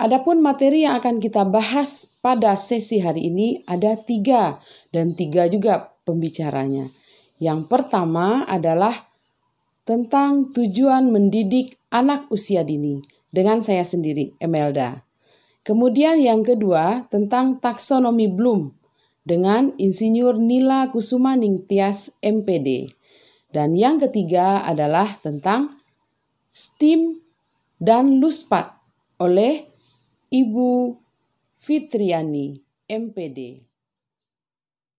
Adapun materi yang akan kita bahas pada sesi hari ini ada tiga dan tiga juga pembicaranya. Yang pertama adalah tentang tujuan mendidik anak usia dini dengan saya sendiri, Emelda. Kemudian yang kedua tentang taksonomi Bloom dengan Insinyur Nila Kusuma Ningtyas MPD. Dan yang ketiga adalah tentang STEAM dan LUSPAT oleh Ibu Fitriani, MPD.